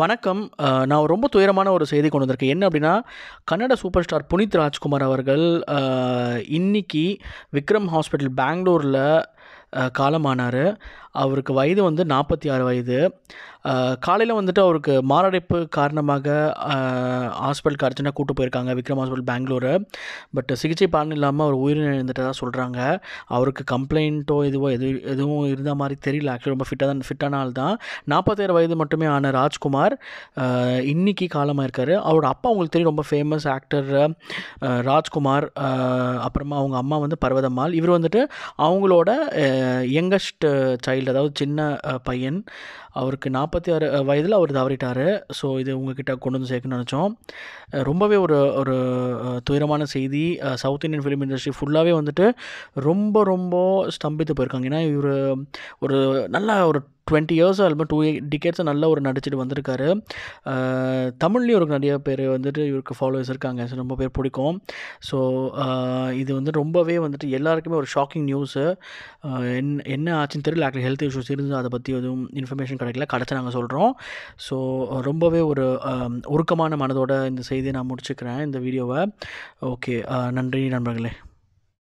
வணக்கம் நான் ரொம்ப துயரமான ஒரு செய்தி கொண்டு வந்திருக்கேன் என்ன அப்படின்னா கன்னட சூப்பர் ஸ்டார் புனித் ராஜ்குமார் அவர்கள் இன்றைக்கி விக்ரம் ஹாஸ்பிட்டல் பெங்களூரில் காலமானார் அவருக்கு வயது வந்து நாற்பத்தி ஆறு வயது காலையில் வந்துட்டு அவருக்கு மாரடைப்பு காரணமாக ஹாஸ்பிட்டலுக்கு அர்ஜெண்டாக கூப்பிட்டு போயிருக்காங்க விக்ரம் ஹாஸ்பிட்டல் பெங்களூரு பட் சிகிச்சை பலன் இல்லாமல் அவர் உயிரிழந்துட்டதாக சொல்கிறாங்க அவருக்கு கம்ப்ளைண்ட்டோ எதுவோ எது எதுவும் இருந்த மாதிரி தெரியல ஆக்சுவலி ரொம்ப ஃபிட்டாக தான் ஃபிட்டான ஆள் தான் நாற்பத்தேழு வயது மட்டுமே ஆன ராஜ்குமார் இன்றைக்கி காலமாக இருக்கார் அவரோட அப்பா அவங்களுக்கு தெரியும் ரொம்ப ஃபேமஸ் ஆக்டர் ராஜ்குமார் அப்புறமா அவங்க அம்மா வந்து பர்வதம்மாள் இவர் வந்துட்டு அவங்களோட யங்கஸ்ட் சைல்டு அதாவது சின்ன பையன் அவருக்கு நாற்பத்தி ஆறு வயதில் அவர் தவறிட்டார் ஸோ இது உங்ககிட்ட கொண்டு வந்து சேர்க்கணும்னு நினச்சோம் ரொம்பவே ஒரு ஒரு துயரமான செய்தி சவுத் இந்தியன் ஃபிலிம் இண்டஸ்ட்ரி ஃபுல்லாகவே வந்துட்டு ரொம்ப ரொம்ப ஸ்தம்பித்து போயிருக்காங்க ஏன்னா இவர் ஒரு நல்ல ஒரு twenty years album two decades நல்ல ஒரு நடிச்சிட்டு வந்திருக்காரு தமிழ்லேயும் ஒரு நிறைய பேர் வந்துட்டு இவருக்கு ஃபாலோவர்ஸ் இருக்காங்க ஸோ ரொம்ப பேர் பிடிக்கும் ஸோ இது வந்து ரொம்பவே வந்துட்டு எல்லாருக்குமே ஒரு ஷாக்கிங் நியூஸு என்ன என்ன ஆச்சுன்னு தெரியல ஆக்சுவலி ஹெல்த் இஷ்யூஸ் இருந்தால் அதை பற்றி எதுவும் இன்ஃபர்மேஷன் கிடைக்கல கிடச்சி நாங்கள் சொல்கிறோம் ஸோ ரொம்பவே ஒரு உருக்கமான மனதோட இந்த செய்தியை நான் முடிச்சுக்கிறேன் இந்த வீடியோவை ஓகே நன்றி நண்பர்களே